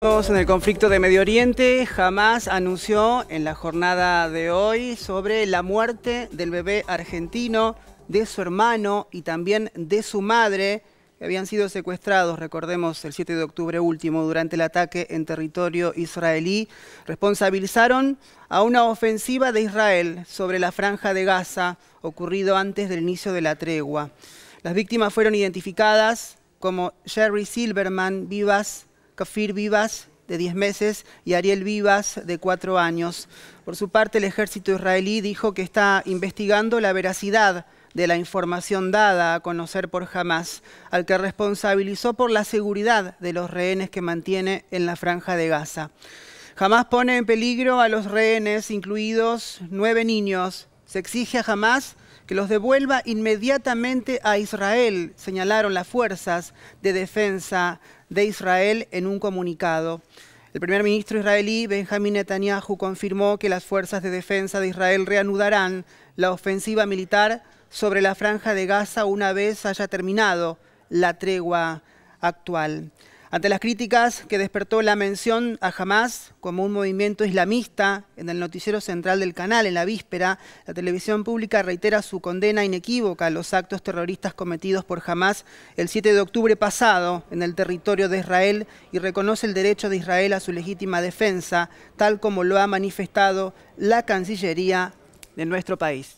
En el conflicto de Medio Oriente, Jamás anunció en la jornada de hoy sobre la muerte del bebé argentino, de su hermano y también de su madre, que habían sido secuestrados, recordemos, el 7 de octubre último durante el ataque en territorio israelí. Responsabilizaron a una ofensiva de Israel sobre la franja de Gaza, ocurrido antes del inicio de la tregua. Las víctimas fueron identificadas como Jerry Silverman, vivas Kafir Vivas, de 10 meses, y Ariel Vivas, de 4 años. Por su parte, el ejército israelí dijo que está investigando la veracidad de la información dada a conocer por Hamas, al que responsabilizó por la seguridad de los rehenes que mantiene en la franja de Gaza. Hamas pone en peligro a los rehenes, incluidos nueve niños. Se exige a Hamas que los devuelva inmediatamente a Israel, señalaron las fuerzas de defensa de Israel en un comunicado. El primer ministro israelí Benjamin Netanyahu confirmó que las fuerzas de defensa de Israel reanudarán la ofensiva militar sobre la franja de Gaza una vez haya terminado la tregua actual. Ante las críticas que despertó la mención a Hamas como un movimiento islamista en el noticiero central del canal en la víspera, la televisión pública reitera su condena inequívoca a los actos terroristas cometidos por Hamas el 7 de octubre pasado en el territorio de Israel y reconoce el derecho de Israel a su legítima defensa, tal como lo ha manifestado la Cancillería de nuestro país.